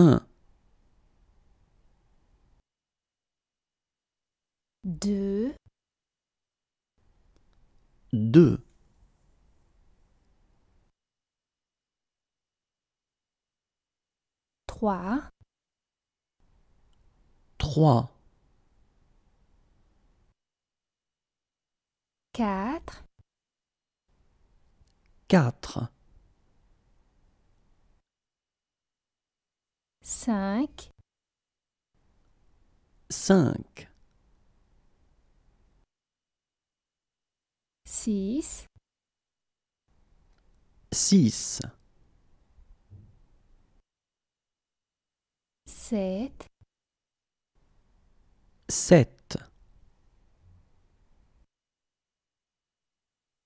1 2 2 3 3 4 4 5 5 6 6 7 7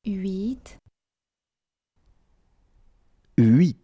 8 8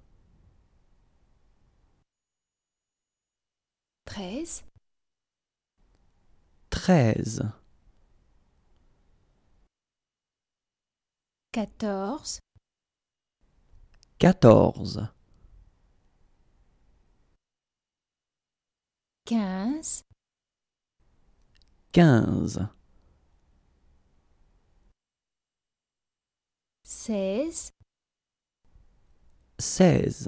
treize, treize, quatorze, quatorze, quinze, quinze, seize, seize.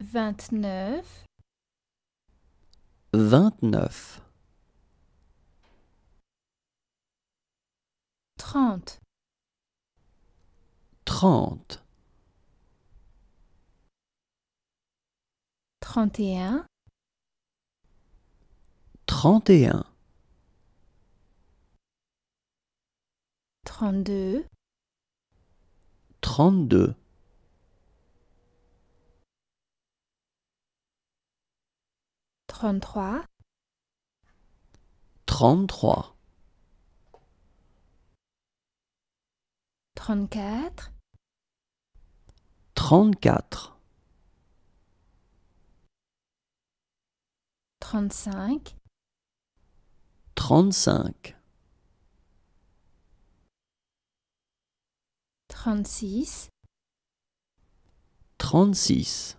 vingt-neuf, vingt-neuf, trente, trente, trente et un, trente et un, trente-deux, trente-deux. 33 33 34 34 35 35 36 36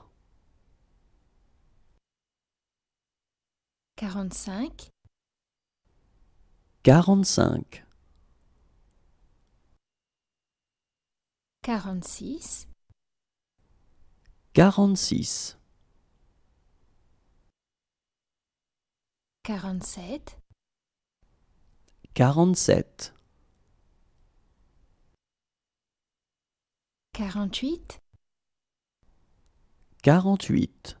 Quarante-cinq. Quarante-cinq. Quarante-six. Quarante-six. Quarante-sept. Quarante-sept. Quarante-huit. Quarante-huit.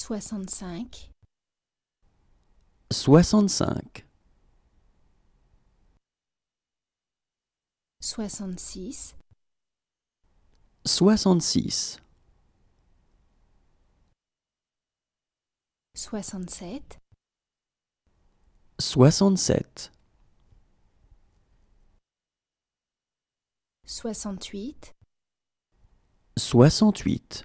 soixante-cinq, soixante-cinq, soixante-six, soixante-six, soixante-sept, soixante-sept, soixante-huit, soixante-huit.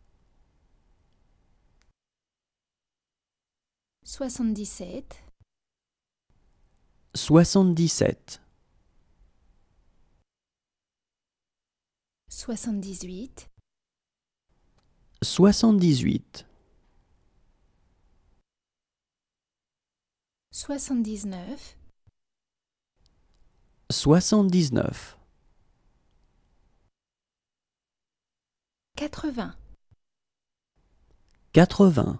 77 77 78 78 79 79 80 80